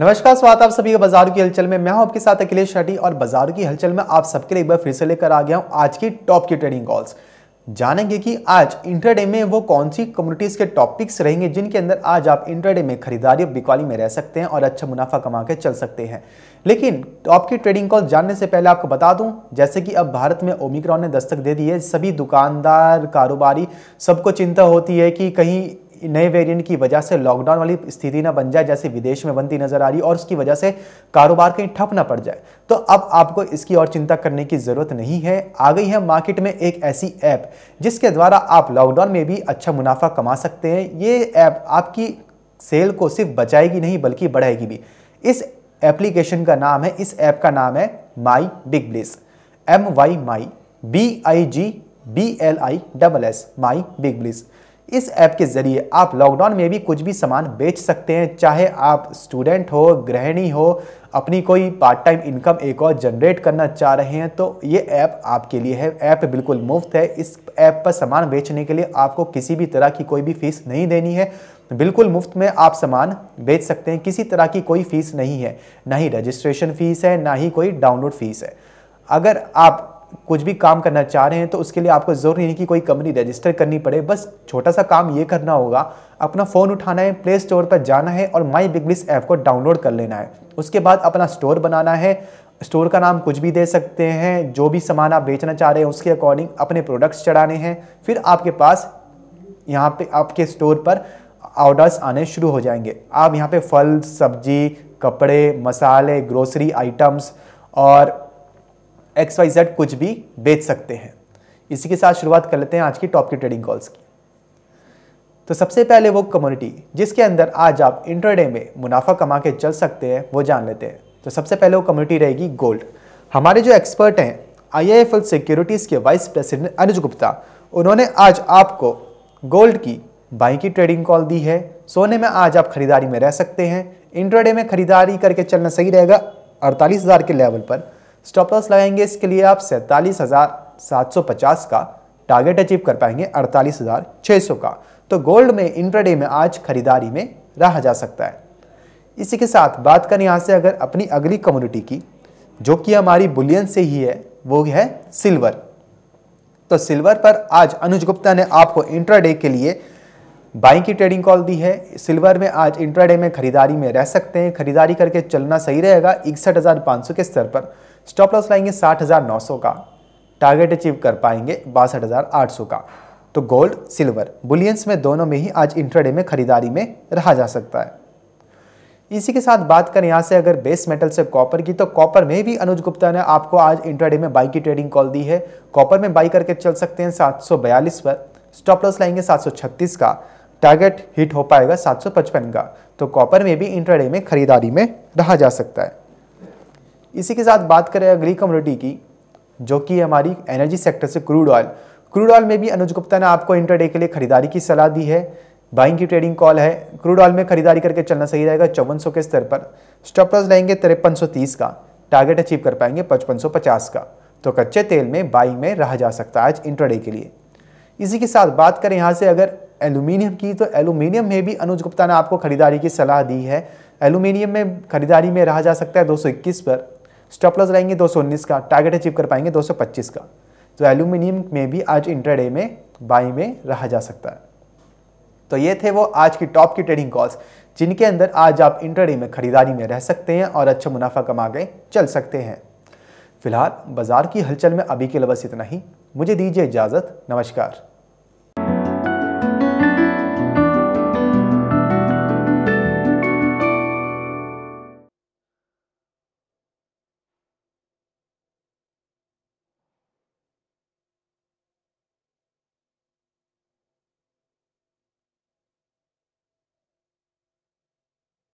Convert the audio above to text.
नमस्कार स्वागत आप सभी का बाजार की हलचल में मैं हूं आपके साथ अखिलेश शेट्टी और बाजार की हलचल में आप सबके लिए एक बार फिर से लेकर आ गया हूं आज की टॉप की ट्रेडिंग कॉल्स जानेंगे कि आज इंटरडे में वो कौन सी कम्युनिटीज़ के टॉपिक्स रहेंगे जिनके अंदर आज आप इंटरडे में खरीदारी और बिकवाली में रह सकते हैं और अच्छा मुनाफा कमा के चल सकते हैं लेकिन टॉप की ट्रेडिंग कॉल जानने से पहले आपको बता दूं जैसे कि अब भारत में ओमिक्रॉन ने दस्तक दे दी है सभी दुकानदार कारोबारी सबको चिंता होती है कि कहीं नए वेरिएंट की वजह से लॉकडाउन वाली स्थिति ना बन जाए जैसे विदेश में बनती नजर आ रही है और उसकी वजह से कारोबार कहीं ठप ना पड़ जाए तो अब आपको इसकी और चिंता करने की ज़रूरत नहीं है आ गई है मार्केट में एक ऐसी ऐप जिसके द्वारा आप लॉकडाउन में भी अच्छा मुनाफा कमा सकते हैं ये ऐप आपकी सेल को सिर्फ बचाएगी नहीं बल्कि बढ़ाएगी भी इस एप्लीकेशन का नाम है इस ऐप का नाम है My Big Bliss M Y My B I G B L I double S My Big Bliss इस ऐप के ज़रिए आप लॉकडाउन में भी कुछ भी सामान बेच सकते हैं चाहे आप स्टूडेंट हो गृहिणी हो अपनी कोई पार्ट टाइम इनकम एक और जनरेट करना चाह रहे हैं तो ये ऐप आपके लिए है ऐप बिल्कुल मुफ्त है इस ऐप पर सामान बेचने के लिए आपको किसी भी तरह की कोई भी फीस नहीं देनी है बिल्कुल मुफ्त में आप सामान बेच सकते हैं किसी तरह की कोई फ़ीस नहीं है ना ही रजिस्ट्रेशन फ़ीस है ना ही कोई डाउनलोड फ़ीस है अगर आप कुछ भी काम करना चाह रहे हैं तो उसके लिए आपको ज़रूर नहीं कि कोई कंपनी रजिस्टर करनी पड़े बस छोटा सा काम ये करना होगा अपना फ़ोन उठाना है प्ले स्टोर पर जाना है और माई बिग बिस ऐप को डाउनलोड कर लेना है उसके बाद अपना स्टोर बनाना है स्टोर का नाम कुछ भी दे सकते हैं जो भी सामान आप बेचना चाह रहे हैं उसके अकॉर्डिंग अपने प्रोडक्ट्स चढ़ाने हैं फिर आपके पास यहाँ पे आपके स्टोर पर ऑर्डर्स आने शुरू हो जाएंगे आप यहाँ पे फल सब्जी कपड़े मसाले ग्रोसरी आइटम्स और एक्स वाई जेड कुछ भी बेच सकते हैं इसी के साथ शुरुआत कर लेते हैं आज की टॉप की ट्रेडिंग कॉल्स की तो सबसे पहले वो कम्युनिटी जिसके अंदर आज आप इंटरडे में मुनाफा कमा के चल सकते हैं वो जान लेते हैं तो सबसे पहले वो कम्युनिटी रहेगी गोल्ड हमारे जो एक्सपर्ट हैं आईआईएफएल सिक्योरिटीज़ के वाइस प्रेसिडेंट अनुज गुप्ता उन्होंने आज आपको गोल्ड की बाई की ट्रेडिंग कॉल दी है सोने में आज आप खरीदारी में रह सकते हैं इंटरडे में खरीदारी करके चलना सही रहेगा अड़तालीस हज़ार के लेवल पर स्टॉप लॉस लगाएंगे इसके लिए आप सैंतालीस का टारगेट अचीव कर पाएंगे अड़तालीस का तो गोल्ड में इंट्राडे में आज खरीदारी में रहा जा सकता है इसी के साथ बात करें यहाँ से अगर अपनी अगली कम्युनिटी की जो कि हमारी बुलियन से ही है वो है सिल्वर तो सिल्वर पर आज अनुज गुप्ता ने आपको इंट्राडे के लिए बाइंग की ट्रेडिंग कॉल दी है सिल्वर में आज इंट्राडे में खरीदारी में रह सकते हैं खरीदारी करके चलना सही रहेगा इकसठ के स्तर पर स्टॉप लॉस लाएंगे 60,900 का टारगेट अचीव कर पाएंगे बासठ का तो गोल्ड सिल्वर बुलियंस में दोनों में ही आज इंट्राडे में खरीदारी में रहा जा सकता है इसी के साथ बात करें यहाँ से अगर बेस मेटल से कॉपर की तो कॉपर में भी अनुज गुप्ता ने आपको आज इंट्राडे में बाई की ट्रेडिंग कॉल दी है कॉपर में बाई करके चल सकते हैं 742 पर स्टॉप लॉस लाएंगे 736 का टारगेट हिट हो पाएगा 755 का तो कॉपर में भी इंट्राडे में खरीदारी में रहा जा सकता है इसी के साथ बात करें अगली कम्युनिटी की जो कि हमारी एनर्जी सेक्टर से क्रूड ऑयल क्रूड ऑयल में भी अनुज गुप्ता ने आपको इंटरडे के लिए खरीदारी की सलाह दी है बाइंग की ट्रेडिंग कॉल है क्रूड ऑयल में खरीदारी करके चलना सही रहेगा चौवन के स्तर पर स्टॉप लॉस लेंगे तिरपन का टारगेट अचीव कर पाएंगे पचपन का तो कच्चे तेल में बाइंग में रहा जा सकता है आज इंटरडे के लिए इसी के साथ बात करें यहाँ से अगर एलुमिनियम की तो एलुमिनियम में भी अनुज गुप्ता ने आपको खरीदारी की सलाह दी है एल्यूमिनियम में खरीदारी में रहा जा सकता है 221 पर स्टॉप लॉस लाएंगे दो का टारगेट अचीव कर पाएंगे 225 का तो एल्यूमिनियम में भी आज इंटरडे में बाई में रहा जा सकता है तो ये थे वो आज की टॉप की ट्रेडिंग कॉल्स जिनके अंदर आज आप इंटरडे में खरीदारी में रह सकते हैं और अच्छा मुनाफा कमा के चल सकते हैं फिलहाल बाजार की हलचल में अभी के लिए बस इतना ही मुझे दीजिए इजाज़त नमस्कार